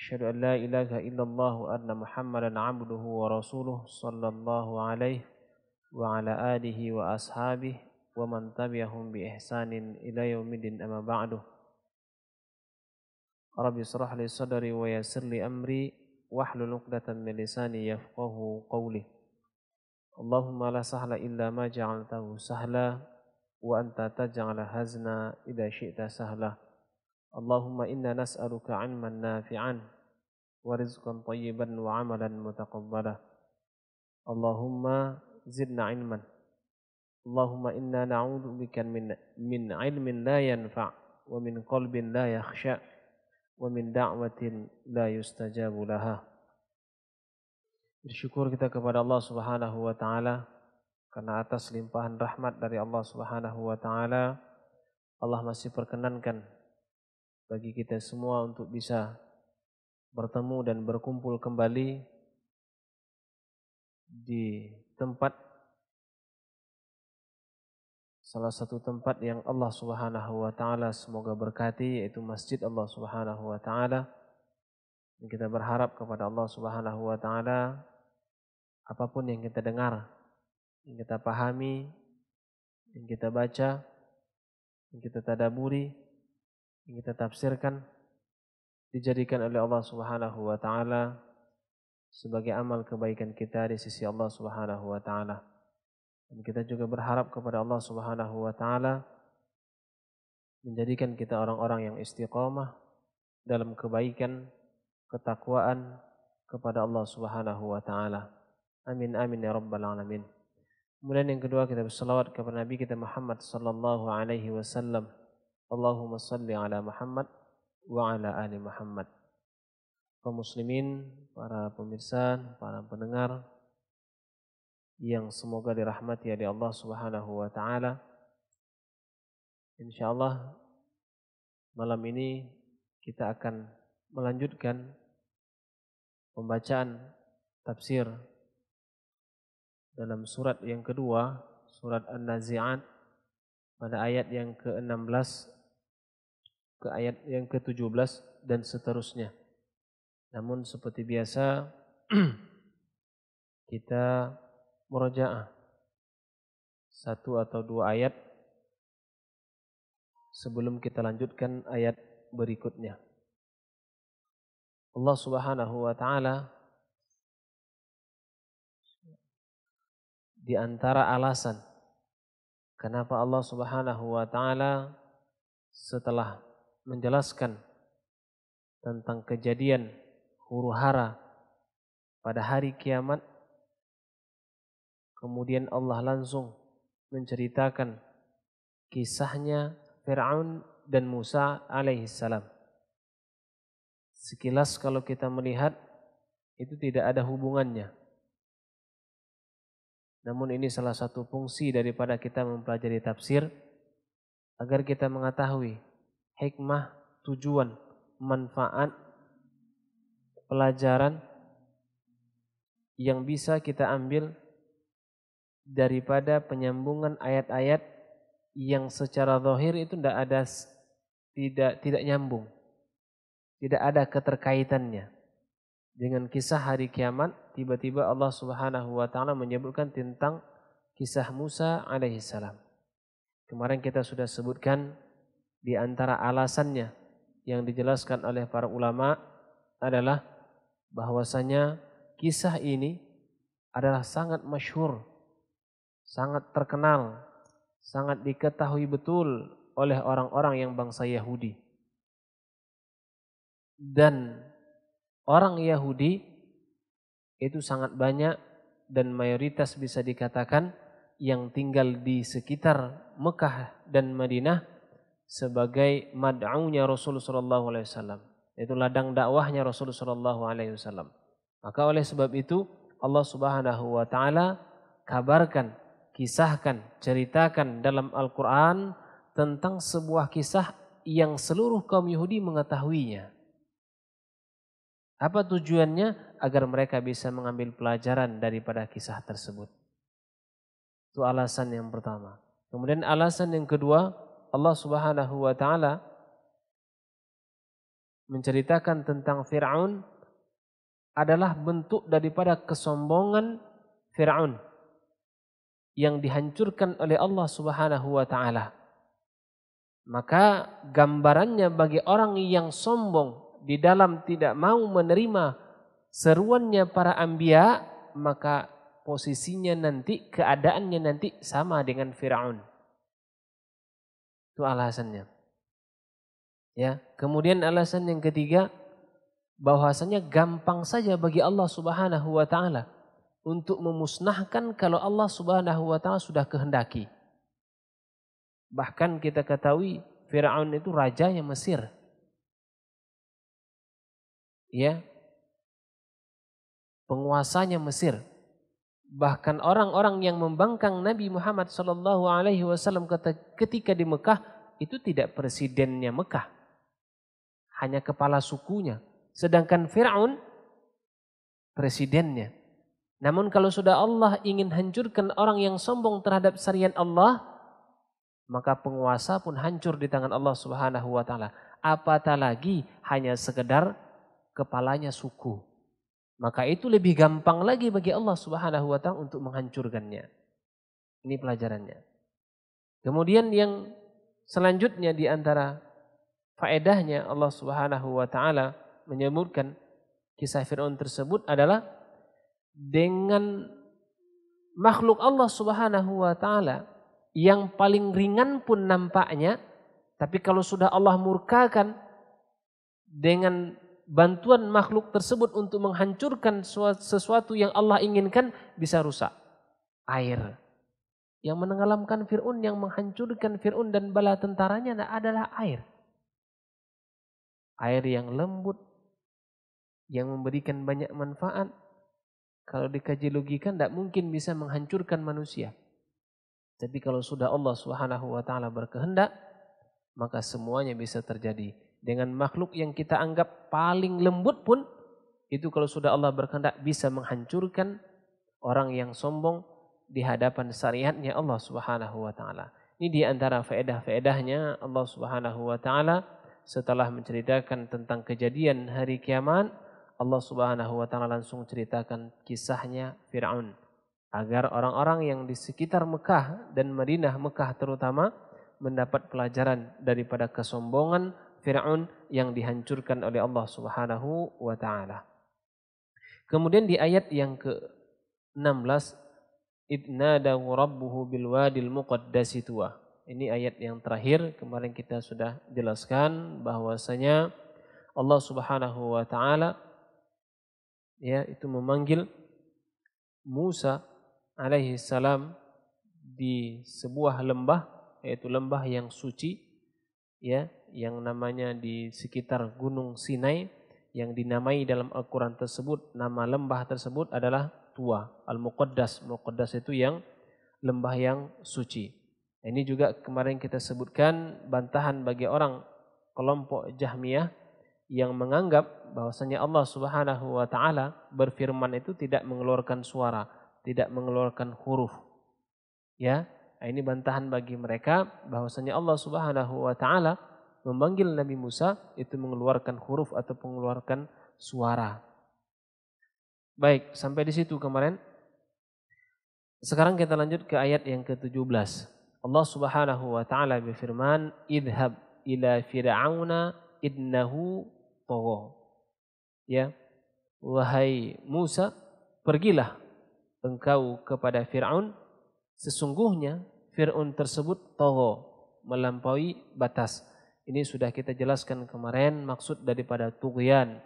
أشهد أن لا إله إلا الله وأن محمدا عبده ورسوله صلى الله عليه وعلى آله وأصحابه ومن تبعهم بإحسان إلى يوم الدين أما بعد رب اشرح لي صدري ويسر لي أمري واحلل عقدة من لساني يفقه قولي اللهم لا سهل إلا ما جعلته سهلا وأنت تجعل هزنا إذا شئت سهلا Allahumma inna nas'aluka 'ilman nafi'an wa rizqan tayyiban wa 'amalan mutaqabbala. Allahumma zidna 'ilman. Allahumma inna na'udzu min min 'ilmin la yanfa' wa min qalbin la yakhsha' wa min da'watin la yustajabu laha. Bersyukur kita kepada Allah Subhanahu wa taala karena atas limpahan rahmat dari Allah Subhanahu wa taala Allah masih perkenankan bagi kita semua untuk bisa bertemu dan berkumpul kembali di tempat salah satu tempat yang Allah Subhanahu wa taala semoga berkati yaitu Masjid Allah Subhanahu wa taala. Kita berharap kepada Allah Subhanahu wa taala apapun yang kita dengar, yang kita pahami, yang kita baca, yang kita tadaburi, yang kita tafsirkan dijadikan oleh Allah Subhanahu wa taala sebagai amal kebaikan kita di sisi Allah Subhanahu wa taala. Dan kita juga berharap kepada Allah Subhanahu wa taala menjadikan kita orang-orang yang istiqomah dalam kebaikan, ketakwaan kepada Allah Subhanahu wa taala. Amin amin ya rabbal alamin. Kemudian yang kedua kita berselawat kepada Nabi kita Muhammad sallallahu alaihi wasallam. Allahumma salli ala Muhammad wa ala ali Muhammad. Kaum muslimin, para pemirsa, para pendengar yang semoga dirahmati oleh Allah Subhanahu wa taala. Insyaallah malam ini kita akan melanjutkan pembacaan tafsir dalam surat yang kedua, surat An-Nazi'at pada ayat yang ke-16 ke ayat yang ke-17 dan seterusnya. Namun seperti biasa kita murajaah satu atau dua ayat sebelum kita lanjutkan ayat berikutnya. Allah Subhanahu wa taala di antara alasan kenapa Allah Subhanahu wa taala setelah menjelaskan tentang kejadian huru hara pada hari kiamat kemudian Allah langsung menceritakan kisahnya Fir'aun dan Musa alaihissalam. Sekilas kalau kita melihat itu tidak ada hubungannya. Namun ini salah satu fungsi daripada kita mempelajari tafsir agar kita mengetahui hikmah, tujuan, manfaat, pelajaran yang bisa kita ambil daripada penyambungan ayat-ayat yang secara zahir itu tidak ada tidak tidak nyambung. Tidak ada keterkaitannya. Dengan kisah hari kiamat, tiba-tiba Allah Subhanahu wa taala menyebutkan tentang kisah Musa alaihi salam. Kemarin kita sudah sebutkan di antara alasannya yang dijelaskan oleh para ulama adalah bahwasanya kisah ini adalah sangat masyhur, sangat terkenal, sangat diketahui betul oleh orang-orang yang bangsa Yahudi. Dan orang Yahudi itu sangat banyak dan mayoritas bisa dikatakan yang tinggal di sekitar Mekah dan Madinah sebagai mad'aunya Rasulullah SAW, alaihi yaitu ladang dakwahnya Rasulullah SAW. Maka oleh sebab itu Allah Subhanahu wa taala kabarkan, kisahkan, ceritakan dalam Al-Qur'an tentang sebuah kisah yang seluruh kaum Yahudi mengetahuinya. Apa tujuannya? Agar mereka bisa mengambil pelajaran daripada kisah tersebut. Itu alasan yang pertama. Kemudian alasan yang kedua, Allah Subhanahu wa taala menceritakan tentang Firaun adalah bentuk daripada kesombongan Firaun yang dihancurkan oleh Allah Subhanahu wa taala. Maka gambarannya bagi orang yang sombong di dalam tidak mau menerima seruannya para ambia, maka posisinya nanti, keadaannya nanti sama dengan Firaun. Itu alasannya. Ya, kemudian alasan yang ketiga bahwasanya gampang saja bagi Allah Subhanahu wa taala untuk memusnahkan kalau Allah Subhanahu wa taala sudah kehendaki. Bahkan kita ketahui Firaun itu raja yang Mesir. Ya. Penguasanya Mesir. Bahkan orang-orang yang membangkang Nabi Muhammad Shallallahu Alaihi Wasallam ketika di Mekah itu tidak presidennya Mekah, hanya kepala sukunya. Sedangkan Fir'aun presidennya. Namun kalau sudah Allah ingin hancurkan orang yang sombong terhadap syariat Allah, maka penguasa pun hancur di tangan Allah Subhanahu wa taala. Apatah lagi hanya sekedar kepalanya suku maka itu lebih gampang lagi bagi Allah Subhanahu wa taala untuk menghancurkannya. Ini pelajarannya. Kemudian yang selanjutnya di antara faedahnya Allah Subhanahu wa taala menyebutkan kisah Firaun tersebut adalah dengan makhluk Allah Subhanahu wa taala yang paling ringan pun nampaknya tapi kalau sudah Allah murkakan dengan bantuan makhluk tersebut untuk menghancurkan sesuatu yang Allah inginkan bisa rusak. Air. Yang menenggelamkan Firun yang menghancurkan Firun dan bala tentaranya adalah air. Air yang lembut, yang memberikan banyak manfaat. Kalau dikaji logikan, tidak mungkin bisa menghancurkan manusia. Tapi kalau sudah Allah Subhanahu wa taala berkehendak, maka semuanya bisa terjadi. Dengan makhluk yang kita anggap paling lembut pun, itu kalau sudah Allah berkehendak bisa menghancurkan orang yang sombong di hadapan syariatnya Allah Subhanahu wa taala. Ini di antara faedah-faedahnya Allah Subhanahu wa taala setelah menceritakan tentang kejadian hari kiamat, Allah Subhanahu wa taala langsung ceritakan kisahnya Firaun agar orang-orang yang di sekitar Mekah dan Madinah Mekah terutama mendapat pelajaran daripada kesombongan Fir'aun yang dihancurkan oleh Allah Subhanahu wa taala. Kemudian di ayat yang ke-16 Idnada rabbuhu bil wadil muqaddas tua. Ini ayat yang terakhir kemarin kita sudah jelaskan bahwasanya Allah Subhanahu wa taala ya itu memanggil Musa alaihi salam di sebuah lembah yaitu lembah yang suci ya yang namanya di sekitar Gunung Sinai yang dinamai dalam Al-Quran tersebut, nama lembah tersebut adalah Tua, Al-Muqaddas. Muqaddas itu yang lembah yang suci. Ini juga kemarin kita sebutkan bantahan bagi orang kelompok Jahmiyah yang menganggap bahwasanya Allah Subhanahu wa taala berfirman itu tidak mengeluarkan suara, tidak mengeluarkan huruf. Ya, ini bantahan bagi mereka bahwasanya Allah Subhanahu wa taala memanggil Nabi Musa itu mengeluarkan huruf atau mengeluarkan suara. Baik, sampai di situ kemarin. Sekarang kita lanjut ke ayat yang ke-17. Allah Subhanahu wa taala berfirman, "Idhab ila fir'auna innahu tagha." Ya. Wahai Musa, pergilah engkau kepada Firaun, sesungguhnya Firaun tersebut tagha, melampaui batas. Ini sudah kita jelaskan kemarin maksud daripada tughyan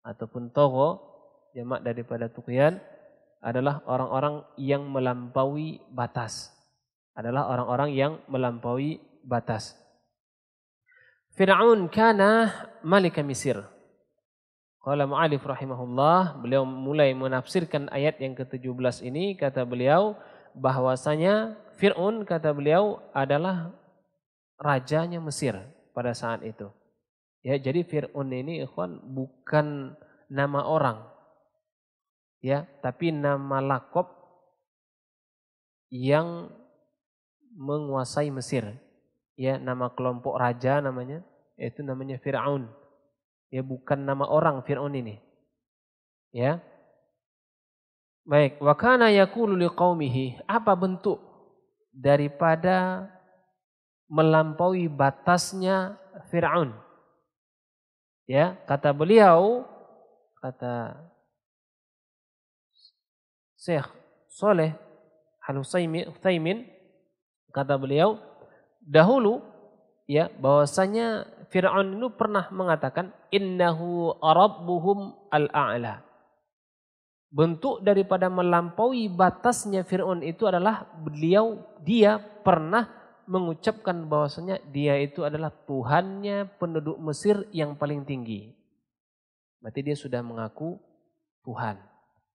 ataupun togo jamak daripada tughyan adalah orang-orang yang melampaui batas. Adalah orang-orang yang melampaui batas. Fir'aun kana malika Mesir. Qala Mu'alif rahimahullah, beliau mulai menafsirkan ayat yang ke-17 ini, kata beliau bahwasanya Fir'aun kata beliau adalah rajanya Mesir pada saat itu. Ya, jadi Firun ini ikhwan bukan nama orang. Ya, tapi nama lakop yang menguasai Mesir. Ya, nama kelompok raja namanya, itu namanya Fir'aun. Ya, bukan nama orang Fir'aun ini. Ya. Baik, wa kana yaqulu liqaumihi, apa bentuk daripada melampaui batasnya Fir'aun. Ya, kata beliau, kata Syekh Soleh Al-Utsaimin, kata beliau, dahulu ya bahwasanya Fir'aun itu pernah mengatakan innahu rabbuhum al-a'la. Bentuk daripada melampaui batasnya Fir'aun itu adalah beliau dia pernah mengucapkan bahwasanya dia itu adalah Tuhannya penduduk Mesir yang paling tinggi. Berarti dia sudah mengaku Tuhan.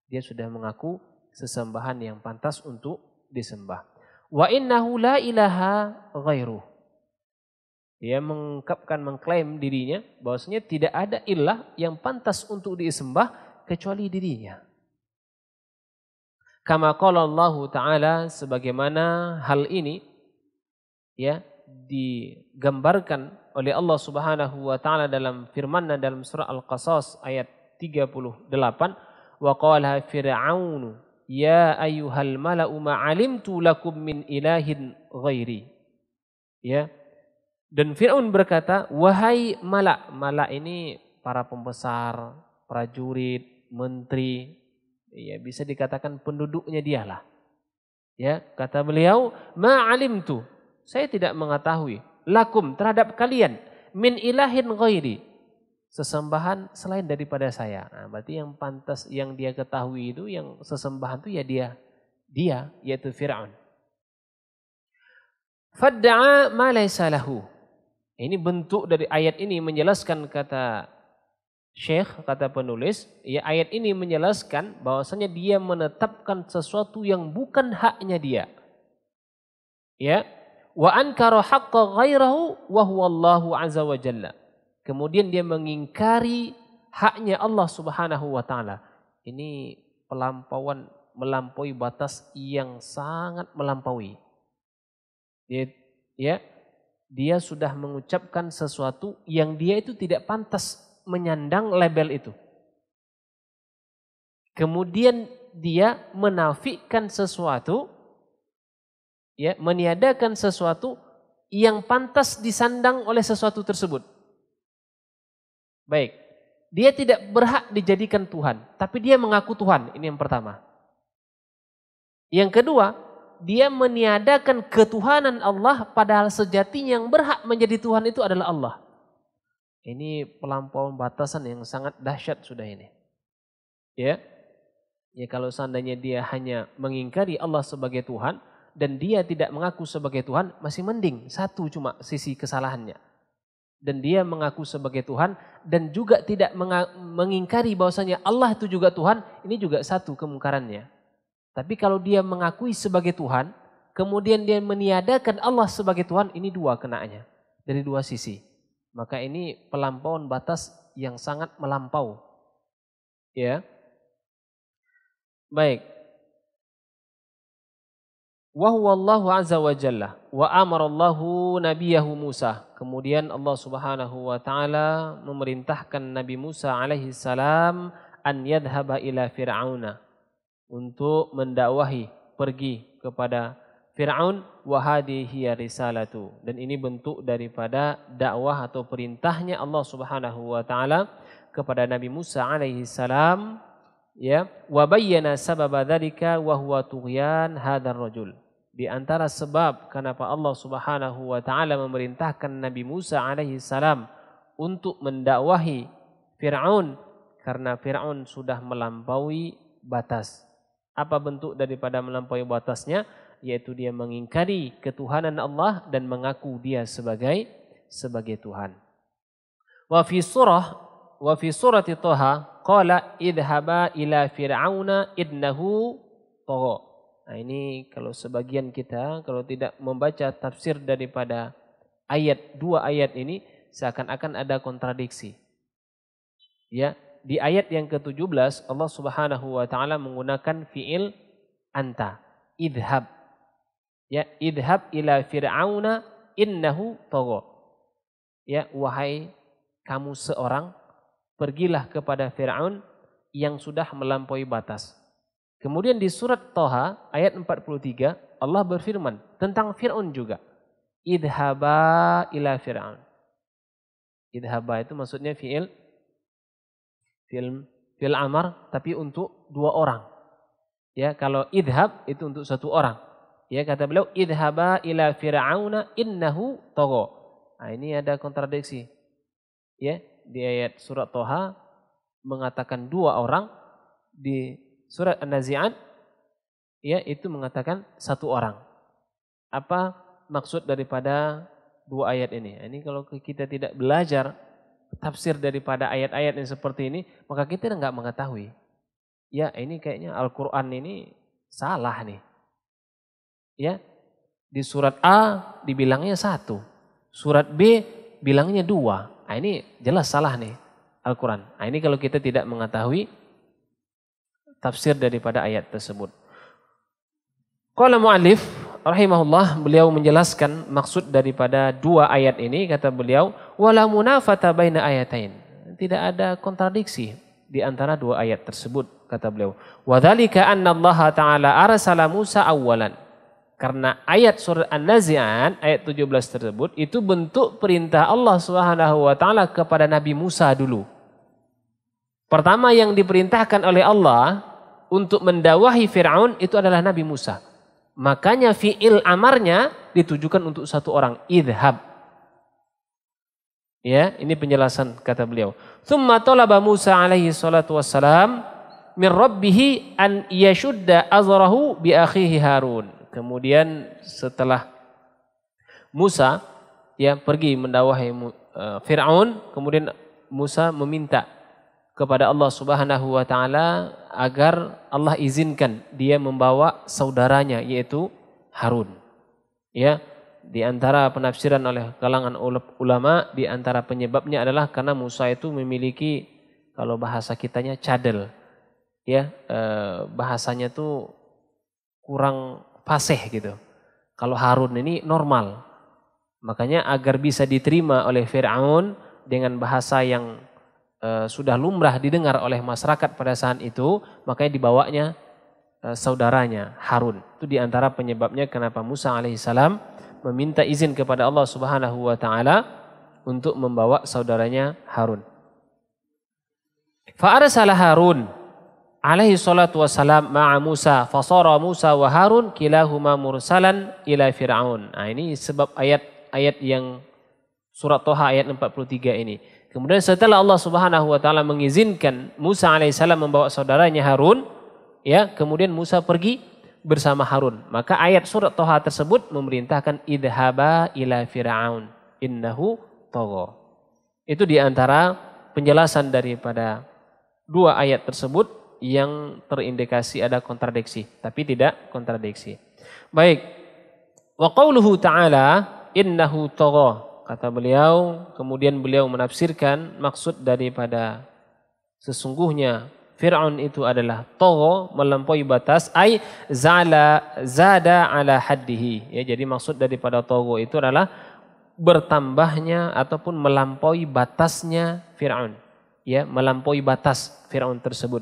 Dia sudah mengaku sesembahan yang pantas untuk disembah. Wa innahu la ilaha ghairuh. Dia mengungkapkan, mengklaim dirinya bahwasanya tidak ada ilah yang pantas untuk disembah kecuali dirinya. Kama qala Allah Ta'ala sebagaimana hal ini ya digambarkan oleh Allah Subhanahu wa taala dalam firman dalam surah Al-Qasas ayat 38 wa qala fir'aun ya ayyuhal mala'u ma 'alimtu lakum min ilahin ghairi ya dan Fir'aun berkata wahai malak malak ini para pembesar prajurit menteri ya bisa dikatakan penduduknya dialah ya kata beliau ma 'alimtu saya tidak mengetahui. Lakum terhadap kalian. Min ilahin ghairi. Sesembahan selain daripada saya. Nah, berarti yang pantas yang dia ketahui itu yang sesembahan itu ya dia. Dia yaitu Fir'aun. Fadda'a ma laysa Ini bentuk dari ayat ini menjelaskan kata Syekh kata penulis, ya ayat ini menjelaskan bahwasanya dia menetapkan sesuatu yang bukan haknya dia. Ya, wa ankara haqqa ghairahu wa huwa Allah azza wa jalla. Kemudian dia mengingkari haknya Allah Subhanahu wa taala. Ini pelampauan melampaui batas yang sangat melampaui. Dia, ya, dia sudah mengucapkan sesuatu yang dia itu tidak pantas menyandang label itu. Kemudian dia menafikan sesuatu ya meniadakan sesuatu yang pantas disandang oleh sesuatu tersebut. Baik, dia tidak berhak dijadikan Tuhan, tapi dia mengaku Tuhan. Ini yang pertama. Yang kedua, dia meniadakan ketuhanan Allah padahal sejatinya yang berhak menjadi Tuhan itu adalah Allah. Ini pelampauan batasan yang sangat dahsyat sudah ini. Ya. Ya kalau seandainya dia hanya mengingkari Allah sebagai Tuhan, dan dia tidak mengaku sebagai Tuhan masih mending satu cuma sisi kesalahannya dan dia mengaku sebagai Tuhan dan juga tidak mengingkari bahwasanya Allah itu juga Tuhan ini juga satu kemungkarannya tapi kalau dia mengakui sebagai Tuhan kemudian dia meniadakan Allah sebagai Tuhan ini dua kenaannya dari dua sisi maka ini pelampauan batas yang sangat melampau ya baik Wahyu Allah azza wa jalla wa amar Allah nabiyahu Musa. Kemudian Allah Subhanahu wa taala memerintahkan Nabi Musa alaihi salam an yadhhaba ila fir'auna untuk mendakwahi pergi kepada Fir'aun wa arisalatu. risalatu dan ini bentuk daripada dakwah atau perintahnya Allah Subhanahu wa taala kepada Nabi Musa alaihi salam ya wa bayyana sababa dzalika wa huwa tughyan hadzal rajul di antara sebab kenapa Allah Subhanahu wa taala memerintahkan Nabi Musa alaihi salam untuk mendakwahi Firaun karena Firaun sudah melampaui batas. Apa bentuk daripada melampaui batasnya? Yaitu dia mengingkari ketuhanan Allah dan mengaku dia sebagai sebagai Tuhan. Wa fi surah wa fi surati qala idhaba ila fir'auna innahu Nah ini kalau sebagian kita kalau tidak membaca tafsir daripada ayat dua ayat ini seakan-akan ada kontradiksi. Ya, di ayat yang ke-17 Allah Subhanahu wa taala menggunakan fiil anta, idhab. Ya, idhab ila fir'auna innahu tagha. Ya, wahai kamu seorang pergilah kepada Firaun yang sudah melampaui batas. Kemudian di surat Toha ayat 43 Allah berfirman tentang Fir'aun juga. Idhaba ila Fir'aun. Idhaba itu maksudnya fi'il fi'il fi amar tapi untuk dua orang. Ya, kalau idhab itu untuk satu orang. Ya, kata beliau idhaba ila fir'auna innahu togo Nah, ini ada kontradiksi. Ya, di ayat surat Toha mengatakan dua orang di surat An-Nazi'at ya itu mengatakan satu orang. Apa maksud daripada dua ayat ini? Nah, ini kalau kita tidak belajar tafsir daripada ayat-ayat yang seperti ini, maka kita nggak mengetahui. Ya, ini kayaknya Al-Qur'an ini salah nih. Ya. Di surat A dibilangnya satu, surat B bilangnya dua. Nah, ini jelas salah nih Al-Qur'an. Nah, ini kalau kita tidak mengetahui tafsir daripada ayat tersebut. Qala mu'alif rahimahullah beliau menjelaskan maksud daripada dua ayat ini kata beliau wala munafata baina ayatain. Tidak ada kontradiksi di antara dua ayat tersebut kata beliau. Wadzalika anna Allah taala arsala Musa awalan karena ayat surat An-Nazi'an ayat 17 tersebut itu bentuk perintah Allah Subhanahu wa taala kepada Nabi Musa dulu. Pertama yang diperintahkan oleh Allah untuk mendawahi Fir'aun itu adalah Nabi Musa. Makanya fi'il amarnya ditujukan untuk satu orang, idhab. Ya, ini penjelasan kata beliau. Thumma tolaba Musa alaihi salatu wassalam min rabbihi an yashudda azrahu bi akhihi Harun. Kemudian setelah Musa ya pergi mendawahi eh, Firaun, kemudian Musa meminta kepada Allah Subhanahu wa taala agar Allah izinkan dia membawa saudaranya yaitu Harun. Ya, di antara penafsiran oleh kalangan ulama di antara penyebabnya adalah karena Musa itu memiliki kalau bahasa kitanya cadel. Ya, eh, bahasanya tuh kurang fasih gitu. Kalau Harun ini normal. Makanya agar bisa diterima oleh Firaun dengan bahasa yang e, sudah lumrah didengar oleh masyarakat pada saat itu, makanya dibawanya e, saudaranya Harun. Itu diantara penyebabnya kenapa Musa alaihissalam meminta izin kepada Allah subhanahu wa ta'ala untuk membawa saudaranya Harun. Fa'arsalah Harun alaihi salatu wassalam ma'a Musa fasara Musa wa Harun kilahuma mursalan ila Fir'aun. Nah, ini sebab ayat ayat yang surat Toha ayat 43 ini. Kemudian setelah Allah Subhanahu wa taala mengizinkan Musa alaihissalam membawa saudaranya Harun, ya, kemudian Musa pergi bersama Harun. Maka ayat surat Toha tersebut memerintahkan idhaba ila fir'aun innahu tagha. Itu di antara penjelasan daripada dua ayat tersebut yang terindikasi ada kontradiksi, tapi tidak kontradiksi. Baik. Wa qauluhu ta'ala innahu tagha kata beliau, kemudian beliau menafsirkan maksud daripada sesungguhnya Fir'aun itu adalah toho melampaui batas ay zala zada ala haddihi ya jadi maksud daripada toho itu adalah bertambahnya ataupun melampaui batasnya Fir'aun ya melampaui batas Fir'aun tersebut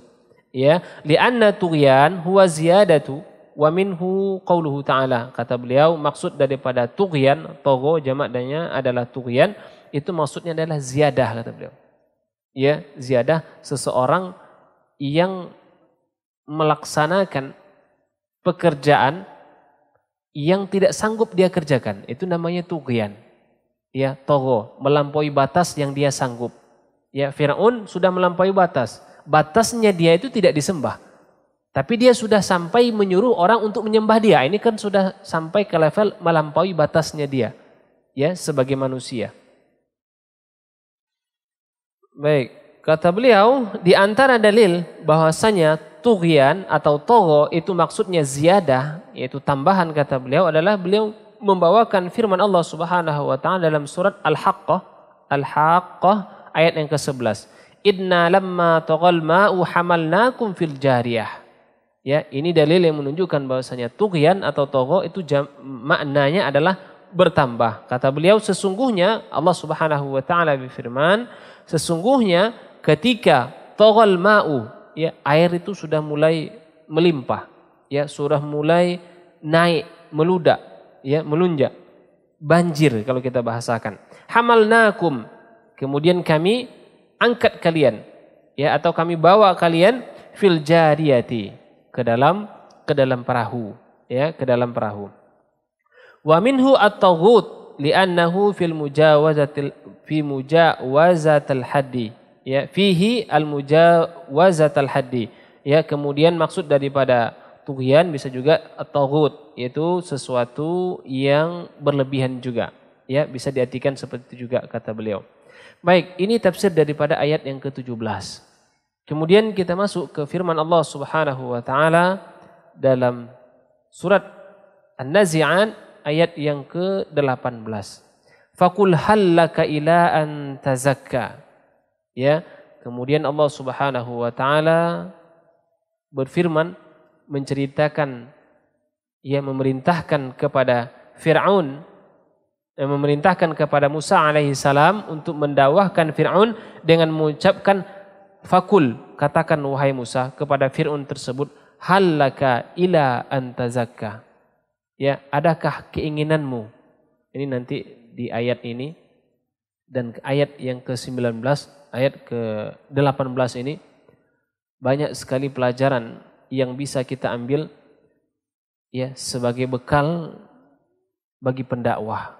ya li'anna tughyan huwa ziyadatu wa minhu qauluhu ta'ala kata beliau maksud daripada tughyan togo jamak danya adalah tughyan itu maksudnya adalah ziyadah kata beliau ya ziyadah seseorang yang melaksanakan pekerjaan yang tidak sanggup dia kerjakan itu namanya tughyan ya togo melampaui batas yang dia sanggup ya Firaun sudah melampaui batas batasnya dia itu tidak disembah tapi dia sudah sampai menyuruh orang untuk menyembah dia. Ini kan sudah sampai ke level melampaui batasnya dia. Ya, sebagai manusia. Baik, kata beliau di antara dalil bahwasanya tugian atau togo itu maksudnya ziyadah, yaitu tambahan kata beliau adalah beliau membawakan firman Allah Subhanahu wa taala dalam surat Al-Haqqah, Al-Haqqah ayat yang ke-11. Idna lamma taghal ma'u hamalnakum fil jariyah. Ya, ini dalil yang menunjukkan bahwasanya tughyan atau togo itu jam, maknanya adalah bertambah. Kata beliau sesungguhnya Allah Subhanahu wa taala berfirman, sesungguhnya ketika togol ma'u, ya air itu sudah mulai melimpah, ya sudah mulai naik, meludak, ya melunjak. Banjir kalau kita bahasakan. Hamalnakum, kemudian kami angkat kalian, ya atau kami bawa kalian fil jariyati ke dalam ke dalam perahu ya ke dalam perahu wa minhu at-taghut li'annahu fil mujawazatil fi mujawazatil haddi ya fihi al mujawazatil haddi ya kemudian maksud daripada tughyan bisa juga at-taghut yaitu sesuatu yang berlebihan juga ya bisa diartikan seperti itu juga kata beliau baik ini tafsir daripada ayat yang ke-17 Kemudian kita masuk ke firman Allah Subhanahu wa taala dalam surat An-Nazi'at ayat yang ke-18. Fakul hallaka ila an tazakka. Ya, kemudian Allah Subhanahu wa taala berfirman menceritakan ia memerintahkan kepada Firaun yang memerintahkan kepada Musa alaihi salam untuk mendawahkan Firaun dengan mengucapkan Fakul, katakan wahai Musa kepada Firun tersebut, halaka ila antazakka. Ya, adakah keinginanmu? Ini nanti di ayat ini dan ayat yang ke-19, ayat ke-18 ini banyak sekali pelajaran yang bisa kita ambil ya sebagai bekal bagi pendakwah.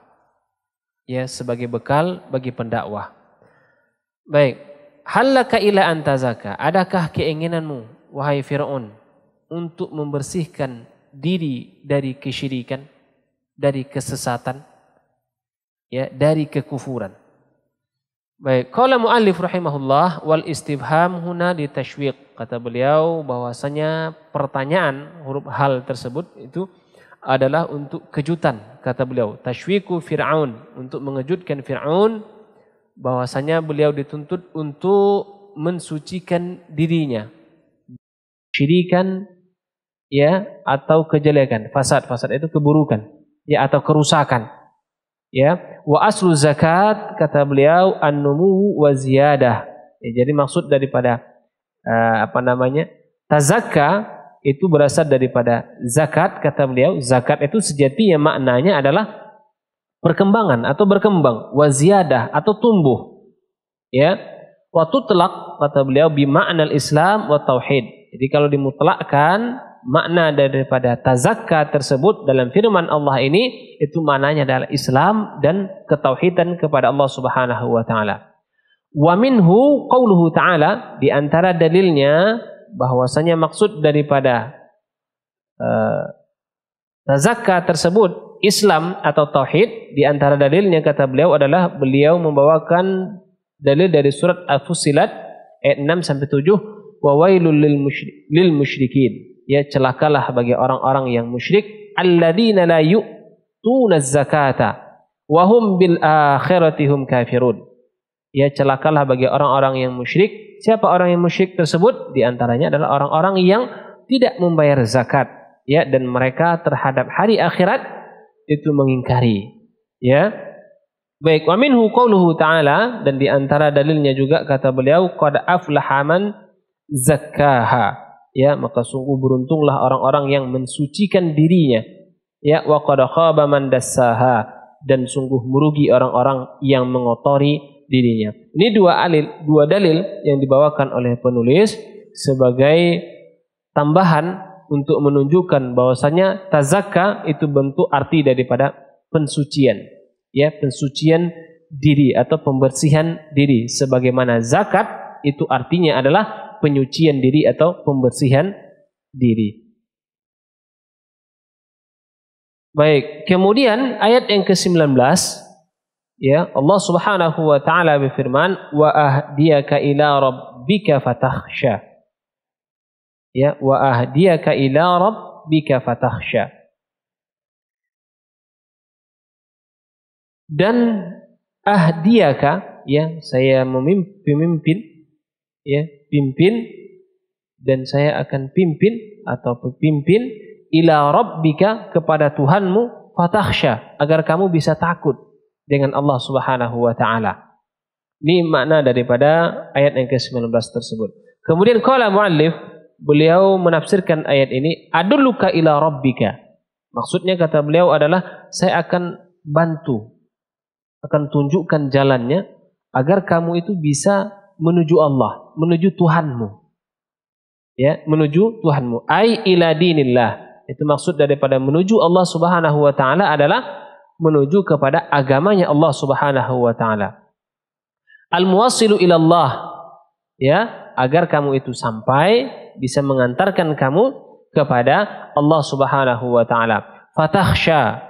Ya, sebagai bekal bagi pendakwah. Baik, halaka ila antazaka, adakah keinginanmu wahai Firaun untuk membersihkan diri dari kesyirikan, dari kesesatan, ya, dari kekufuran. Baik, Kala muallif rahimahullah wal istibham huna di Kata beliau bahwasanya pertanyaan huruf hal tersebut itu adalah untuk kejutan kata beliau tashwiku fir'aun untuk mengejutkan fir'aun bahwasanya beliau dituntut untuk mensucikan dirinya syirikan ya atau kejelekan fasad fasad itu keburukan ya atau kerusakan ya wa aslu zakat kata beliau annumu wa ziyadah ya, jadi maksud daripada uh, apa namanya tazakka itu berasal daripada zakat kata beliau zakat itu sejatinya maknanya adalah Perkembangan atau berkembang, waziyadah atau tumbuh. Ya. waktu telak kata beliau bima'nal Islam wa tauhid. Jadi kalau dimutlakkan makna daripada tazakka tersebut dalam firman Allah ini itu maknanya adalah Islam dan ketauhidan kepada Allah Subhanahu wa taala. Wa minhu qauluhu ta'ala di antara dalilnya bahwasanya maksud daripada uh, tazakka tersebut Islam atau tauhid di antara dalilnya kata beliau adalah beliau membawakan dalil dari surat Al-Fusilat ayat 6 sampai 7 wa wailul lil, musyri, lil musyrikin ya celakalah bagi orang-orang yang musyrik alladzina la yu'tuna zakata wa hum bil akhiratihum kafirun ya celakalah bagi orang-orang yang musyrik siapa orang yang musyrik tersebut di antaranya adalah orang-orang yang tidak membayar zakat ya dan mereka terhadap hari akhirat itu mengingkari. Ya. Baik, wa minhu qauluhu ta'ala dan di antara dalilnya juga kata beliau qad aflaha man zakkaha. Ya, maka sungguh beruntunglah orang-orang yang mensucikan dirinya. Ya, wa qad khaba man dassaha dan sungguh merugi orang-orang yang mengotori dirinya. Ini dua alil, dua dalil yang dibawakan oleh penulis sebagai tambahan untuk menunjukkan bahwasanya tazakka itu bentuk arti daripada pensucian. Ya, pensucian diri atau pembersihan diri sebagaimana zakat itu artinya adalah penyucian diri atau pembersihan diri. Baik, kemudian ayat yang ke-19 ya Allah Subhanahu wa taala berfirman wa ahdiyaka ila rabbika fatakhsha ya wa ahdiyaka ila rabbika fatakhsha dan ahdiyaka ya saya memimpin ya pimpin dan saya akan pimpin atau pimpin ila rabbika kepada Tuhanmu fatakhsha agar kamu bisa takut dengan Allah Subhanahu wa taala. Ini makna daripada ayat yang ke-19 tersebut. Kemudian qala muallif beliau menafsirkan ayat ini adulluka ila rabbika. Maksudnya kata beliau adalah saya akan bantu akan tunjukkan jalannya agar kamu itu bisa menuju Allah, menuju Tuhanmu. Ya, menuju Tuhanmu. Ai ila dinillah. Itu maksud daripada menuju Allah Subhanahu wa taala adalah menuju kepada agamanya Allah Subhanahu wa taala. Al muwassilu ila Allah. Ya, agar kamu itu sampai bisa mengantarkan kamu kepada Allah Subhanahu wa taala. Fatakhsha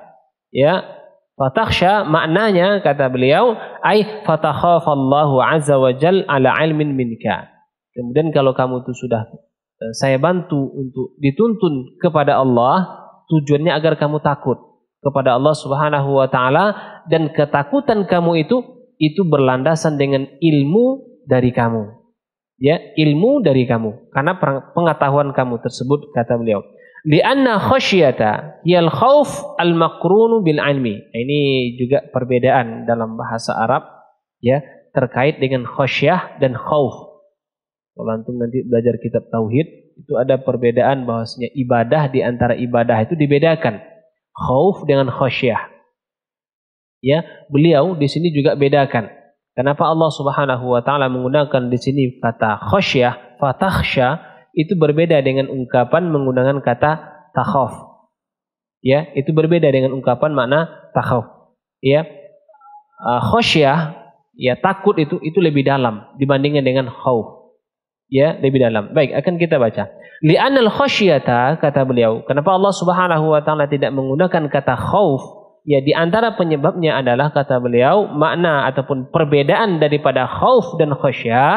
ya Fatakhsha maknanya kata beliau ay Allah azza wa jal ala ilmin minka. Kemudian kalau kamu itu sudah eh, saya bantu untuk dituntun kepada Allah, tujuannya agar kamu takut kepada Allah Subhanahu wa taala dan ketakutan kamu itu itu berlandasan dengan ilmu dari kamu ya ilmu dari kamu karena pengetahuan kamu tersebut kata beliau lianna khasyata yal khauf al makrunu bil ilmi nah, ini juga perbedaan dalam bahasa Arab ya terkait dengan khasyah dan khauf kalau antum nanti belajar kitab tauhid itu ada perbedaan bahwasanya ibadah di antara ibadah itu dibedakan khauf dengan khasyah ya beliau di sini juga bedakan Kenapa Allah Subhanahu wa taala menggunakan di sini kata khasyah, fatakhsha itu berbeda dengan ungkapan menggunakan kata takhaf. Ya, itu berbeda dengan ungkapan makna takhaf. Ya. E, khasyah ya takut itu itu lebih dalam dibandingkan dengan khauf. Ya, lebih dalam. Baik, akan kita baca. Li'anal khasyata kata beliau, kenapa Allah Subhanahu wa taala tidak menggunakan kata khauf Ya di antara penyebabnya adalah kata beliau makna ataupun perbedaan daripada khauf dan khasyah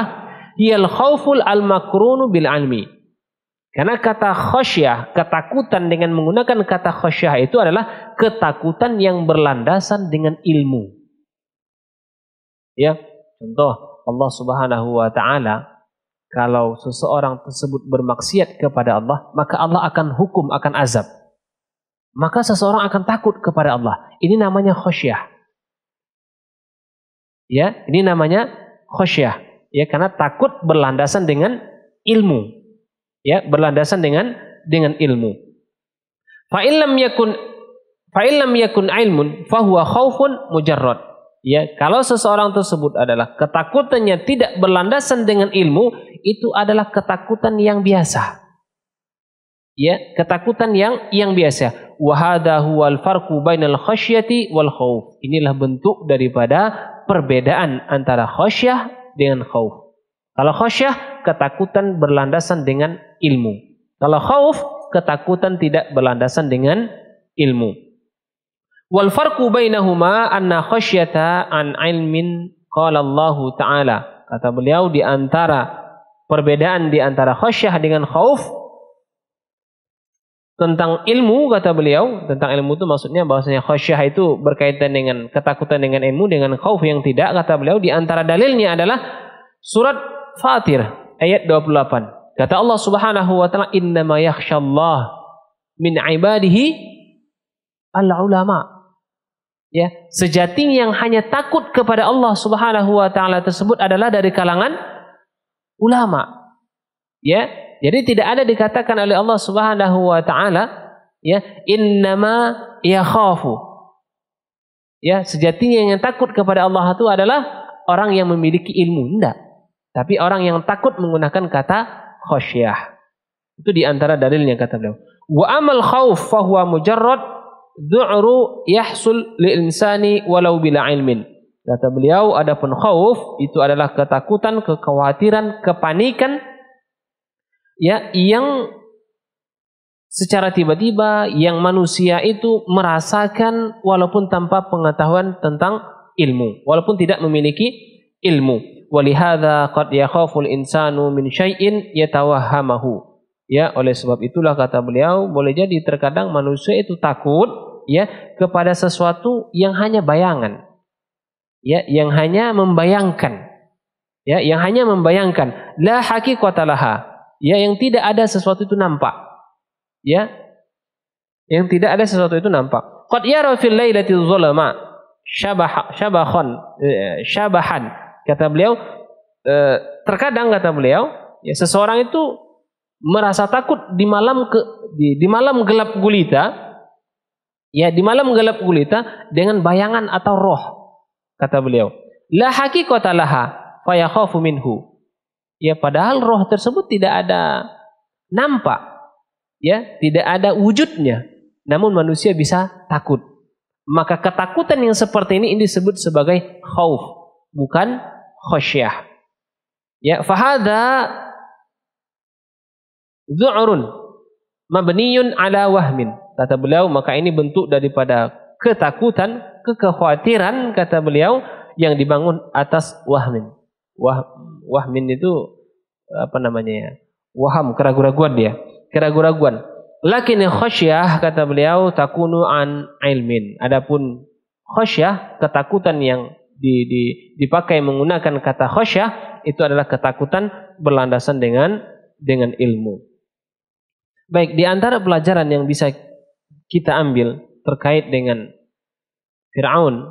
hiyal khauful al makrunu bil almi. Karena kata khasyah, ketakutan dengan menggunakan kata khasyah itu adalah ketakutan yang berlandasan dengan ilmu. Ya, contoh Allah Subhanahu wa taala kalau seseorang tersebut bermaksiat kepada Allah, maka Allah akan hukum, akan azab maka seseorang akan takut kepada Allah. Ini namanya khosyah. Ya, ini namanya khosyah. Ya, karena takut berlandasan dengan ilmu. Ya, berlandasan dengan dengan ilmu. Fa illam yakun fa illam yakun ilmun fahuah mujarrad. Ya, kalau seseorang tersebut adalah ketakutannya tidak berlandasan dengan ilmu, itu adalah ketakutan yang biasa ya ketakutan yang yang biasa wahada huwal farqu bainal khasyati wal khauf inilah bentuk daripada perbedaan antara khasyah dengan khauf kalau khasyah ketakutan berlandasan dengan ilmu kalau khauf ketakutan tidak berlandasan dengan ilmu wal farqu bainahuma anna khasyata an ilmin qala Allah taala kata beliau di antara perbedaan di antara khasyah dengan khauf tentang ilmu kata beliau tentang ilmu itu maksudnya bahwasanya khasyah itu berkaitan dengan ketakutan dengan ilmu dengan khauf yang tidak kata beliau di antara dalilnya adalah surat Fatir ayat 28 kata Allah Subhanahu wa taala innama yakhsyallah min ibadihi al ulama ya sejatinya yang hanya takut kepada Allah Subhanahu wa taala tersebut adalah dari kalangan ulama ya jadi tidak ada dikatakan oleh Allah Subhanahu wa taala ya innama yakhafu. Ya, sejatinya yang takut kepada Allah itu adalah orang yang memiliki ilmu, enggak. Tapi orang yang takut menggunakan kata khasyah. Itu di antara dalilnya kata beliau. Wa amal khauf huwa mujarrad du'ru yahsul li insani walau bila ilmin. Kata beliau adapun khauf itu adalah ketakutan, kekhawatiran, kepanikan ya yang secara tiba-tiba yang manusia itu merasakan walaupun tanpa pengetahuan tentang ilmu, walaupun tidak memiliki ilmu. Walihada qad yakhaful insanu min syai'in yatawahamahu. Ya, oleh sebab itulah kata beliau, boleh jadi terkadang manusia itu takut ya kepada sesuatu yang hanya bayangan. Ya, yang hanya membayangkan. Ya, yang hanya membayangkan. La haqiqatalaha ya yang tidak ada sesuatu itu nampak. Ya. Yang tidak ada sesuatu itu nampak. Qad yara fil lailati dhulama syabah syabahan eh, syabahan kata beliau eh, terkadang kata beliau ya seseorang itu merasa takut di malam ke di, di malam gelap gulita ya di malam gelap gulita dengan bayangan atau roh kata beliau la haqiqata laha fa yakhafu minhu Ya padahal roh tersebut tidak ada nampak. Ya, tidak ada wujudnya. Namun manusia bisa takut. Maka ketakutan yang seperti ini ini disebut sebagai khauf, bukan khasyah. Ya, Fahada dhu'run mabniyun ala wahmin. Kata beliau, maka ini bentuk daripada ketakutan, kekhawatiran kata beliau yang dibangun atas wahmin. Wah, wahmin itu apa namanya ya? Waham, keraguan-raguan dia. Keraguan-raguan. Lakin khasyah kata beliau takunu an ilmin. Adapun khasyah ketakutan yang di, di, dipakai menggunakan kata khasyah itu adalah ketakutan berlandasan dengan dengan ilmu. Baik, di antara pelajaran yang bisa kita ambil terkait dengan Firaun,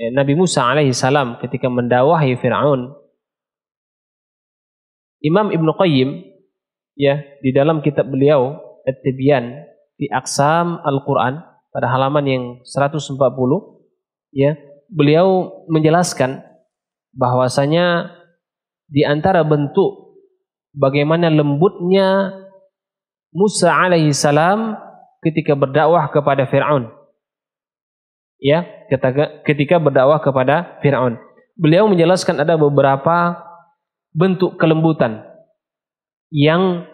eh, Nabi Musa alaihi salam ketika mendawahi Firaun Imam Ibnu Qayyim ya di dalam kitab beliau At-Tibyan di Aksam Al-Qur'an pada halaman yang 140 ya beliau menjelaskan bahwasanya di antara bentuk bagaimana lembutnya Musa alaihi salam ketika berdakwah kepada Firaun. Ya, ketika ketika berdakwah kepada Firaun. Beliau menjelaskan ada beberapa bentuk kelembutan yang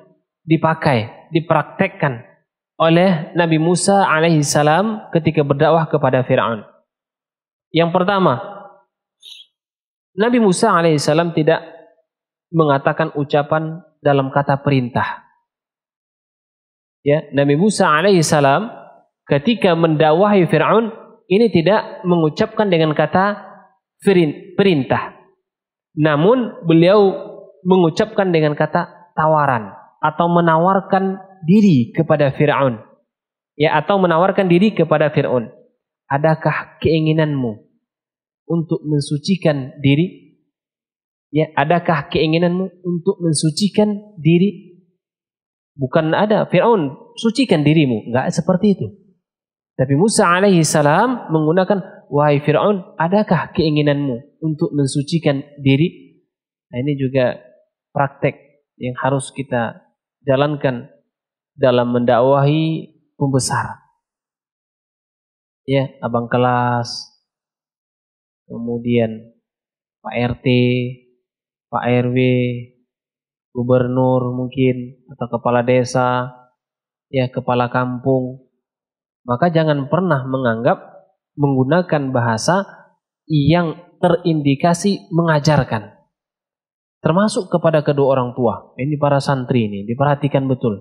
dipakai, dipraktekkan oleh Nabi Musa alaihi salam ketika berdakwah kepada Firaun. Yang pertama, Nabi Musa alaihi salam tidak mengatakan ucapan dalam kata perintah. Ya, Nabi Musa alaihi salam ketika mendakwahi Firaun ini tidak mengucapkan dengan kata perintah. Namun beliau mengucapkan dengan kata tawaran atau menawarkan diri kepada Firaun. Ya, atau menawarkan diri kepada Firaun. Adakah keinginanmu untuk mensucikan diri? Ya, adakah keinginanmu untuk mensucikan diri? Bukan ada Firaun, sucikan dirimu. Enggak seperti itu. Tapi Musa alaihi salam menggunakan wahai Firaun, adakah keinginanmu untuk mensucikan diri. Nah, ini juga praktek yang harus kita jalankan dalam mendakwahi pembesar. Ya, abang kelas, kemudian Pak RT, Pak RW, gubernur mungkin atau kepala desa, ya kepala kampung. Maka jangan pernah menganggap menggunakan bahasa yang terindikasi mengajarkan. Termasuk kepada kedua orang tua. Ini para santri ini, diperhatikan betul.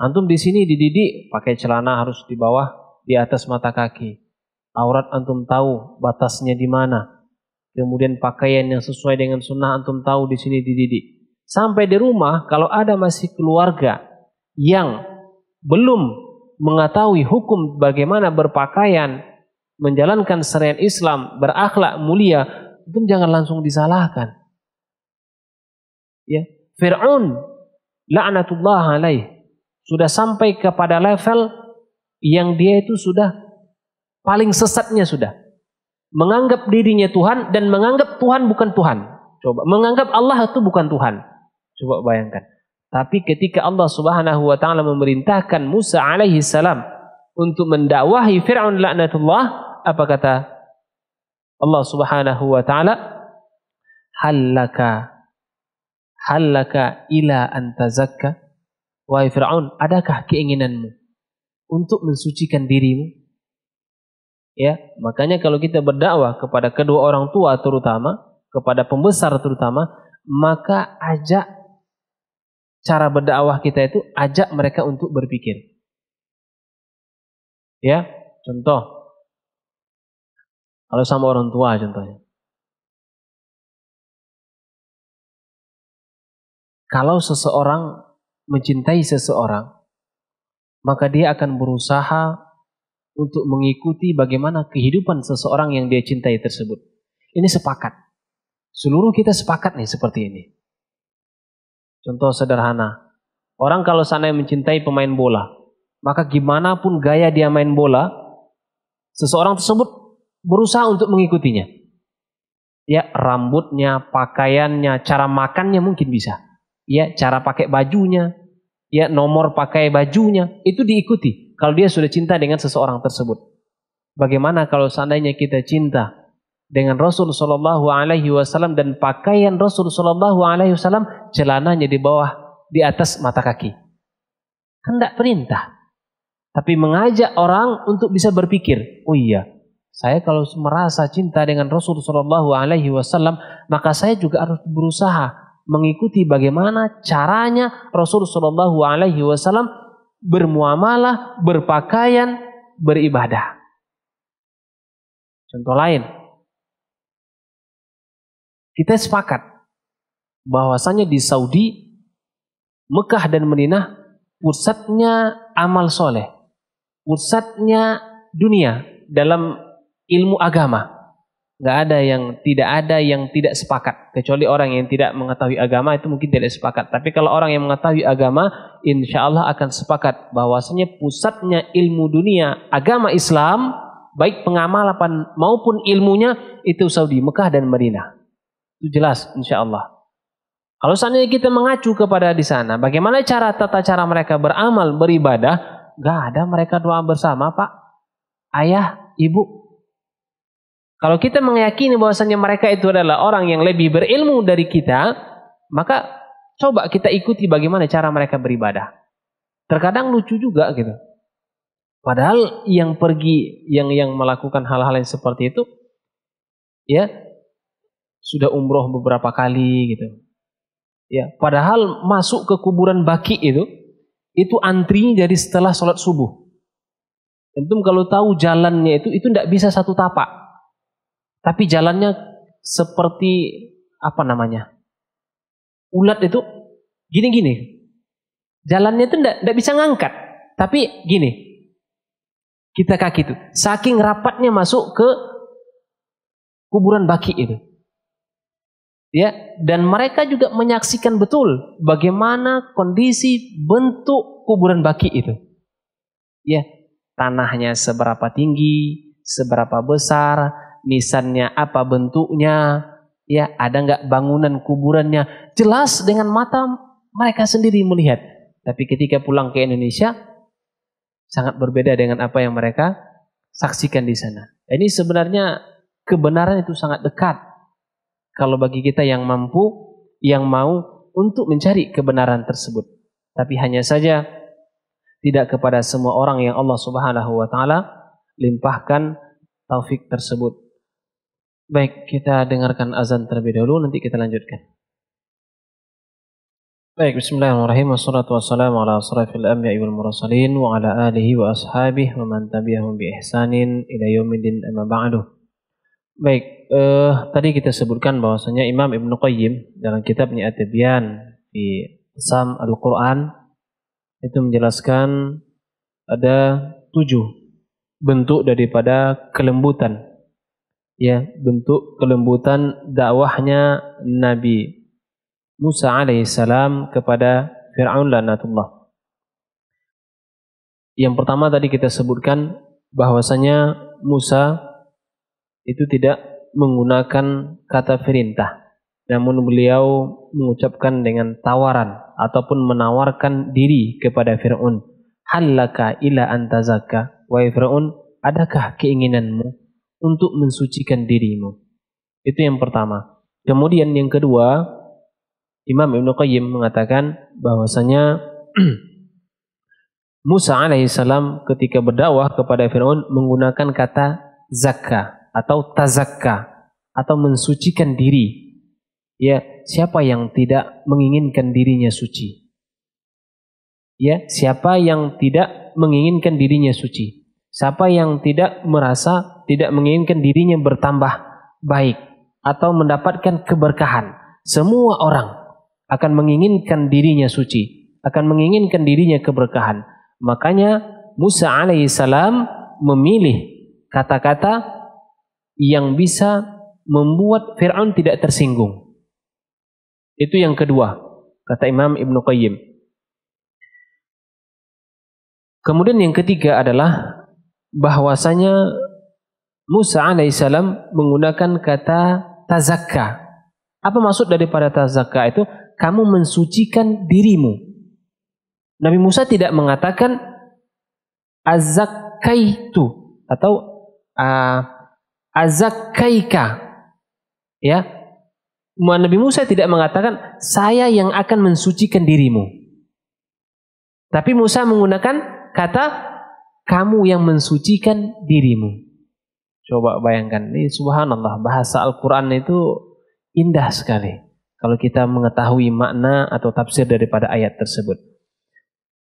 Antum di sini dididik, pakai celana harus di bawah, di atas mata kaki. Aurat antum tahu batasnya di mana. Kemudian pakaian yang sesuai dengan sunnah antum tahu di sini dididik. Sampai di rumah, kalau ada masih keluarga yang belum mengetahui hukum bagaimana berpakaian, menjalankan serian Islam, berakhlak mulia, itu jangan langsung disalahkan. Ya, Fir'aun la'natullah alaih sudah sampai kepada level yang dia itu sudah paling sesatnya sudah. Menganggap dirinya Tuhan dan menganggap Tuhan bukan Tuhan. Coba menganggap Allah itu bukan Tuhan. Coba bayangkan. Tapi ketika Allah Subhanahu wa taala memerintahkan Musa alaihi salam untuk mendakwahi Firaun laknatullah, apa kata Allah Subhanahu wa taala? Halaka halaka ila tazakka wahai Firaun, adakah keinginanmu untuk mensucikan dirimu? Ya, makanya kalau kita berdakwah kepada kedua orang tua terutama, kepada pembesar terutama, maka ajak cara berdakwah kita itu ajak mereka untuk berpikir. Ya, contoh kalau sama orang tua contohnya. Kalau seseorang mencintai seseorang, maka dia akan berusaha untuk mengikuti bagaimana kehidupan seseorang yang dia cintai tersebut. Ini sepakat. Seluruh kita sepakat nih seperti ini. Contoh sederhana. Orang kalau sana mencintai pemain bola, maka gimana pun gaya dia main bola, seseorang tersebut berusaha untuk mengikutinya. Ya, rambutnya, pakaiannya, cara makannya mungkin bisa. Ya, cara pakai bajunya, ya nomor pakai bajunya, itu diikuti. Kalau dia sudah cinta dengan seseorang tersebut. Bagaimana kalau seandainya kita cinta dengan Rasul Shallallahu Alaihi Wasallam dan pakaian Rasul Shallallahu Alaihi Wasallam celananya di bawah di atas mata kaki. Hendak kan perintah, tapi mengajak orang untuk bisa berpikir, oh iya, saya kalau merasa cinta dengan Rasul Shallallahu Alaihi Wasallam, maka saya juga harus berusaha mengikuti bagaimana caranya Rasul Shallallahu Alaihi Wasallam bermuamalah, berpakaian, beribadah. Contoh lain, kita sepakat bahwasanya di Saudi, Mekah dan Madinah pusatnya amal soleh, pusatnya dunia dalam ilmu agama. Nggak ada yang tidak ada yang tidak sepakat. Kecuali orang yang tidak mengetahui agama itu mungkin tidak sepakat. Tapi kalau orang yang mengetahui agama, insya Allah akan sepakat bahwasanya pusatnya ilmu dunia agama Islam, baik pengamalan maupun ilmunya itu Saudi, Mekah dan Madinah. Itu jelas insya Allah. Kalau seandainya kita mengacu kepada di sana, bagaimana cara tata cara mereka beramal, beribadah? Gak ada mereka doa bersama, Pak. Ayah, ibu, kalau kita meyakini bahwasannya mereka itu adalah orang yang lebih berilmu dari kita, maka coba kita ikuti bagaimana cara mereka beribadah. Terkadang lucu juga gitu. Padahal yang pergi yang yang melakukan hal-hal yang seperti itu ya sudah umroh beberapa kali gitu. Ya, padahal masuk ke kuburan Baki itu itu antri dari setelah sholat subuh. Tentu kalau tahu jalannya itu itu tidak bisa satu tapak tapi jalannya seperti apa namanya? Ulat itu gini-gini. Jalannya itu tidak bisa ngangkat. Tapi gini. Kita kaki itu. Saking rapatnya masuk ke kuburan baki itu. Ya, dan mereka juga menyaksikan betul bagaimana kondisi bentuk kuburan baki itu. Ya, tanahnya seberapa tinggi, seberapa besar, nisannya, apa bentuknya, ya ada nggak bangunan kuburannya. Jelas dengan mata mereka sendiri melihat. Tapi ketika pulang ke Indonesia, sangat berbeda dengan apa yang mereka saksikan di sana. Ini sebenarnya kebenaran itu sangat dekat. Kalau bagi kita yang mampu, yang mau untuk mencari kebenaran tersebut. Tapi hanya saja tidak kepada semua orang yang Allah Subhanahu wa taala limpahkan taufik tersebut. Baik, kita dengarkan azan terlebih dahulu, nanti kita lanjutkan. Baik, bismillahirrahmanirrahim. Wassalatu wassalamu ala asrafil anbiya'i wal mursalin wa ala alihi wa ashabihi wa man tabi'ahum bi ihsanin ila yaumil amma ba'du. Baik, eh, tadi kita sebutkan bahwasanya Imam Ibnu Qayyim dalam kitabnya At-Tibyan di Sam Al-Qur'an itu menjelaskan ada tujuh bentuk daripada kelembutan ya bentuk kelembutan dakwahnya Nabi Musa alaihissalam kepada Fir'aun lanatullah. Yang pertama tadi kita sebutkan bahwasanya Musa itu tidak menggunakan kata perintah namun beliau mengucapkan dengan tawaran ataupun menawarkan diri kepada Fir'aun. Halaka ila antazaka wa Fir'aun, adakah keinginanmu untuk mensucikan dirimu. Itu yang pertama. Kemudian yang kedua, Imam Ibn Qayyim mengatakan bahwasanya Musa alaihissalam ketika berdakwah kepada Firaun menggunakan kata zakka atau tazakka atau mensucikan diri. Ya, siapa yang tidak menginginkan dirinya suci? Ya, siapa yang tidak menginginkan dirinya suci? Siapa yang tidak merasa tidak menginginkan dirinya bertambah baik atau mendapatkan keberkahan. Semua orang akan menginginkan dirinya suci, akan menginginkan dirinya keberkahan. Makanya Musa alaihissalam memilih kata-kata yang bisa membuat Fir'aun tidak tersinggung. Itu yang kedua, kata Imam Ibn Qayyim. Kemudian yang ketiga adalah bahwasanya Musa alaihissalam menggunakan kata tazakka. Apa maksud daripada tazakka itu? Kamu mensucikan dirimu. Nabi Musa tidak mengatakan azakkaitu atau uh, azakkaika. Ya. Nabi Musa tidak mengatakan saya yang akan mensucikan dirimu. Tapi Musa menggunakan kata kamu yang mensucikan dirimu. Coba bayangkan, ini subhanallah bahasa Al-Quran itu indah sekali. Kalau kita mengetahui makna atau tafsir daripada ayat tersebut.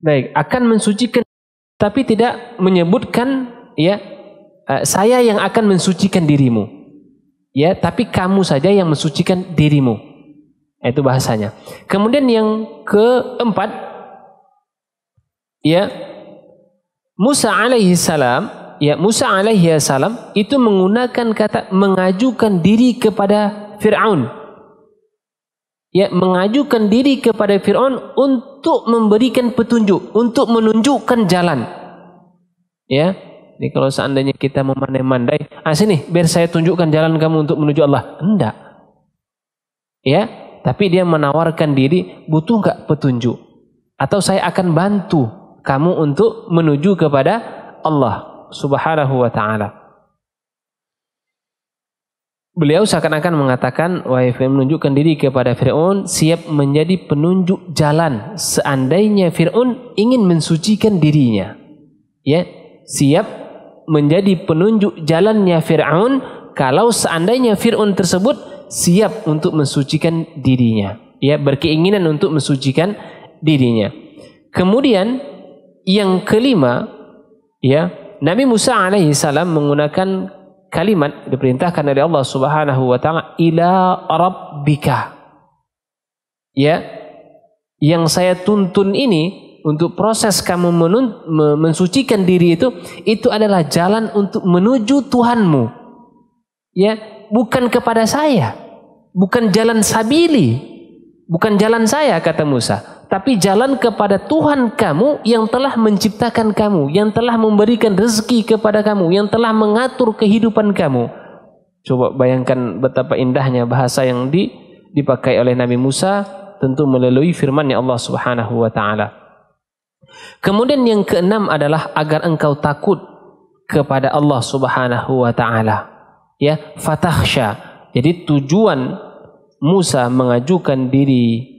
Baik, akan mensucikan tapi tidak menyebutkan ya eh, saya yang akan mensucikan dirimu. Ya, tapi kamu saja yang mensucikan dirimu. Nah, itu bahasanya. Kemudian yang keempat ya Musa alaihi salam ya Musa alaihi salam itu menggunakan kata mengajukan diri kepada Fir'aun. Ya, mengajukan diri kepada Fir'aun untuk memberikan petunjuk, untuk menunjukkan jalan. Ya, ini kalau seandainya kita memandai-mandai, ah sini biar saya tunjukkan jalan kamu untuk menuju Allah. Enggak. Ya, tapi dia menawarkan diri, butuh nggak petunjuk? Atau saya akan bantu kamu untuk menuju kepada Allah. Subhanahu wa taala. Beliau seakan-akan mengatakan wahai menunjukkan diri kepada Fir'aun siap menjadi penunjuk jalan seandainya Fir'aun ingin mensucikan dirinya. Ya, siap menjadi penunjuk jalannya Fir'aun kalau seandainya Fir'aun tersebut siap untuk mensucikan dirinya. Ya, berkeinginan untuk mensucikan dirinya. Kemudian yang kelima, ya, Nabi Musa alaihi salam menggunakan kalimat diperintahkan dari Allah Subhanahu wa taala ila rabbika. Ya. Yang saya tuntun ini untuk proses kamu menun, mensucikan diri itu itu adalah jalan untuk menuju Tuhanmu. Ya, bukan kepada saya. Bukan jalan sabili. Bukan jalan saya kata Musa tapi jalan kepada Tuhan kamu yang telah menciptakan kamu, yang telah memberikan rezeki kepada kamu, yang telah mengatur kehidupan kamu. Coba bayangkan betapa indahnya bahasa yang di, dipakai oleh Nabi Musa tentu melalui firman yang Allah Subhanahu wa taala. Kemudian yang keenam adalah agar engkau takut kepada Allah Subhanahu wa taala. Ya, fatakhsha. Jadi tujuan Musa mengajukan diri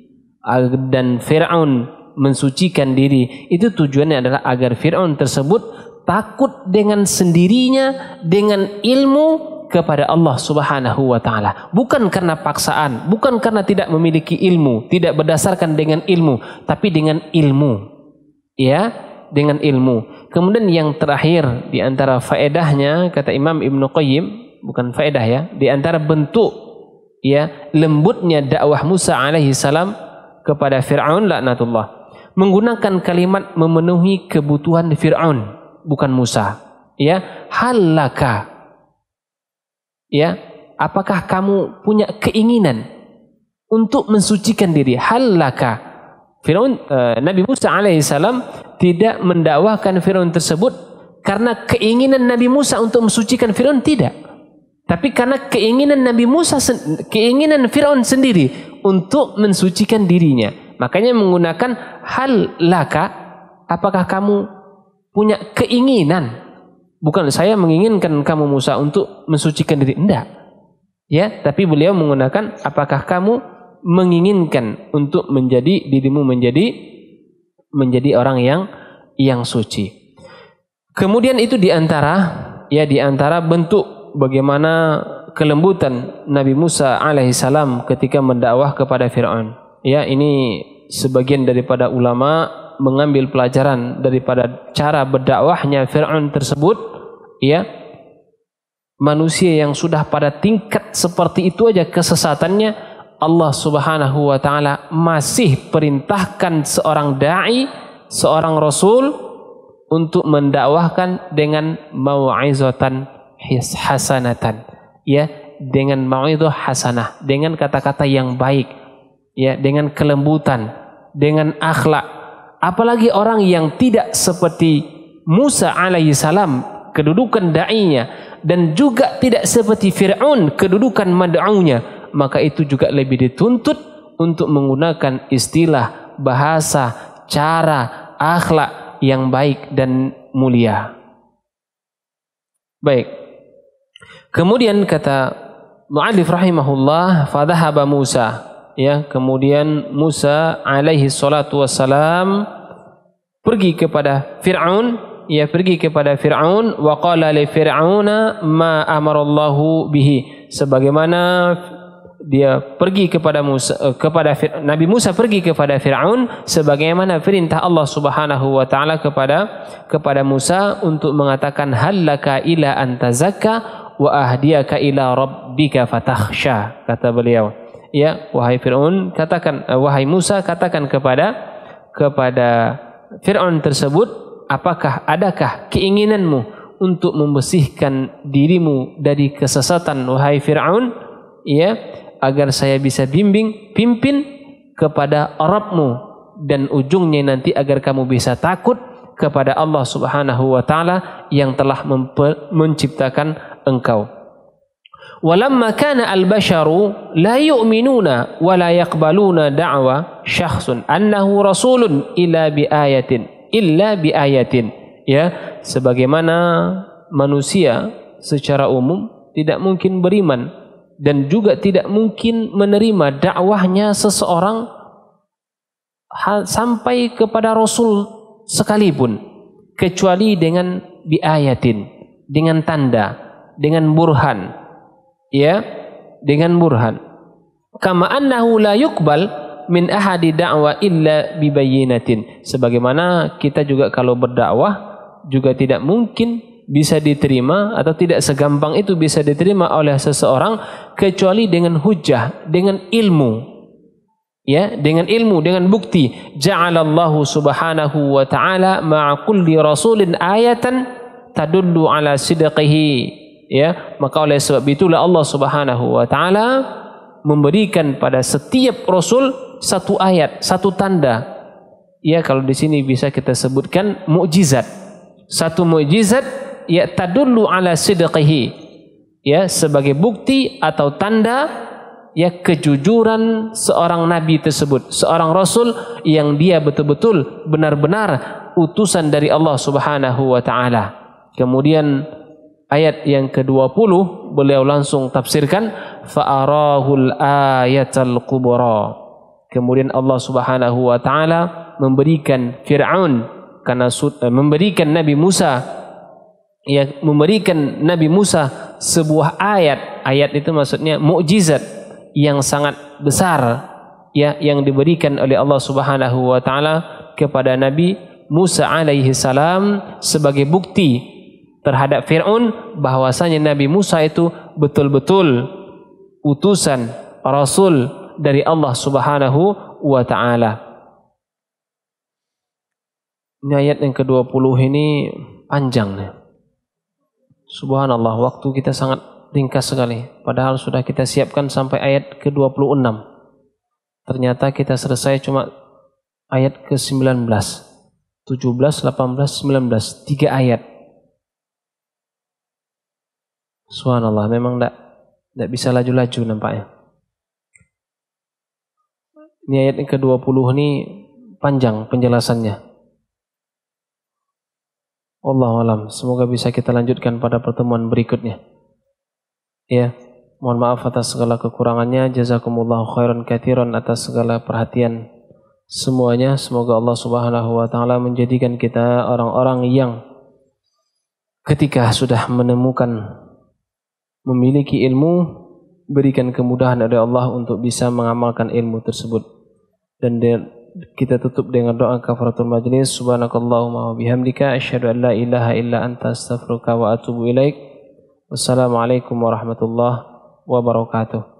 dan Fir'aun mensucikan diri itu tujuannya adalah agar Fir'aun tersebut takut dengan sendirinya dengan ilmu kepada Allah Subhanahu wa taala bukan karena paksaan bukan karena tidak memiliki ilmu tidak berdasarkan dengan ilmu tapi dengan ilmu ya dengan ilmu kemudian yang terakhir di antara faedahnya kata Imam Ibnu Qayyim bukan faedah ya di antara bentuk ya lembutnya dakwah Musa alaihi salam kepada Fir'aun laknatullah. Menggunakan kalimat memenuhi kebutuhan Fir'aun, bukan Musa. Ya, halaka. Ya, apakah kamu punya keinginan untuk mensucikan diri? Halaka. Fir'aun eh, Nabi Musa alaihissalam tidak mendakwahkan Fir'aun tersebut karena keinginan Nabi Musa untuk mensucikan Fir'aun tidak. Tapi karena keinginan Nabi Musa, keinginan Fir'aun sendiri untuk mensucikan dirinya. Makanya menggunakan hal laka, apakah kamu punya keinginan? Bukan saya menginginkan kamu Musa untuk mensucikan diri, Tidak. Ya, tapi beliau menggunakan apakah kamu menginginkan untuk menjadi dirimu menjadi menjadi orang yang yang suci. Kemudian itu diantara ya diantara bentuk bagaimana kelembutan Nabi Musa alaihissalam ketika mendakwah kepada Fir'aun. Ya ini sebagian daripada ulama mengambil pelajaran daripada cara berdakwahnya Fir'aun tersebut. Ya manusia yang sudah pada tingkat seperti itu aja kesesatannya Allah subhanahu wa ta'ala masih perintahkan seorang da'i, seorang rasul untuk mendakwahkan dengan maw'izatan hasanatan. ya dengan itu hasanah, dengan kata-kata yang baik, ya dengan kelembutan, dengan akhlak. Apalagi orang yang tidak seperti Musa alaihi salam kedudukan dai-nya dan juga tidak seperti Firaun kedudukan mad'aunya maka itu juga lebih dituntut untuk menggunakan istilah, bahasa, cara, akhlak yang baik dan mulia. Baik, Kemudian kata Mu'allif rahimahullah fadhahaba Musa ya kemudian Musa alaihi salatu wassalam pergi kepada Firaun Ya, pergi kepada Firaun wa qala li Firauna ma amara bihi sebagaimana dia pergi kepada Musa eh, kepada Fir, Nabi Musa pergi kepada Firaun sebagaimana perintah Allah Subhanahu wa taala kepada kepada Musa untuk mengatakan hallaka ila antazakka wa ahdiyaka ila rabbika fatakhsha kata beliau ya wahai firaun katakan eh, wahai musa katakan kepada kepada firaun tersebut apakah adakah keinginanmu untuk membersihkan dirimu dari kesesatan wahai firaun ya agar saya bisa bimbing pimpin kepada rabbmu dan ujungnya nanti agar kamu bisa takut kepada Allah Subhanahu wa taala yang telah menciptakan engkau. Walamma kana al-basharu la yu'minuna wa la yaqbaluna da'wa syakhsun annahu rasulun illa bi ayatin illa bi ayatin ya sebagaimana manusia secara umum tidak mungkin beriman dan juga tidak mungkin menerima dakwahnya seseorang ha- sampai kepada rasul sekalipun kecuali dengan bi ayatin dengan tanda dengan burhan. Ya, dengan burhan. Kama annahu la yuqbal min ahadi da'wa illa bibayinatin. Sebagaimana kita juga kalau berdakwah juga tidak mungkin bisa diterima atau tidak segampang itu bisa diterima oleh seseorang kecuali dengan hujah, dengan ilmu. Ya, dengan ilmu, dengan bukti. Ja'alallahu subhanahu wa ta'ala ma'a kulli rasulin ayatan tadullu ala sidqihi ya maka oleh sebab itulah Allah Subhanahu wa taala memberikan pada setiap rasul satu ayat, satu tanda. Ya kalau di sini bisa kita sebutkan mukjizat. Satu mukjizat ya tadullu ala sidqihi. Ya sebagai bukti atau tanda ya kejujuran seorang nabi tersebut, seorang rasul yang dia betul-betul benar-benar utusan dari Allah Subhanahu wa taala. Kemudian ayat yang ke-20 beliau langsung tafsirkan fa'arahul ayatal kubra kemudian Allah subhanahu wa ta'ala memberikan Fir'aun karena eh, memberikan Nabi Musa ya memberikan Nabi Musa sebuah ayat ayat itu maksudnya mukjizat yang sangat besar ya yang diberikan oleh Allah Subhanahu wa taala kepada Nabi Musa alaihi salam sebagai bukti terhadap Fir'aun bahwasanya Nabi Musa itu betul-betul utusan rasul dari Allah Subhanahu wa taala. Ini ayat yang ke-20 ini panjang Subhanallah, waktu kita sangat ringkas sekali. Padahal sudah kita siapkan sampai ayat ke-26. Ternyata kita selesai cuma ayat ke-19. 17, 18, 19. Tiga ayat. Subhanallah, memang tidak tidak bisa laju-laju nampaknya. Ini ayat yang ke-20 ini panjang penjelasannya. Allah alam, semoga bisa kita lanjutkan pada pertemuan berikutnya. Ya, mohon maaf atas segala kekurangannya. Jazakumullah khairan kathiran atas segala perhatian semuanya. Semoga Allah Subhanahu wa taala menjadikan kita orang-orang yang ketika sudah menemukan memiliki ilmu berikan kemudahan oleh Allah untuk bisa mengamalkan ilmu tersebut dan kita tutup dengan doa kafaratul majlis subhanakallahumma wa bihamdika asyhadu an la ilaha illa anta astaghfiruka wa atubu ilaik wassalamu alaikum warahmatullahi wabarakatuh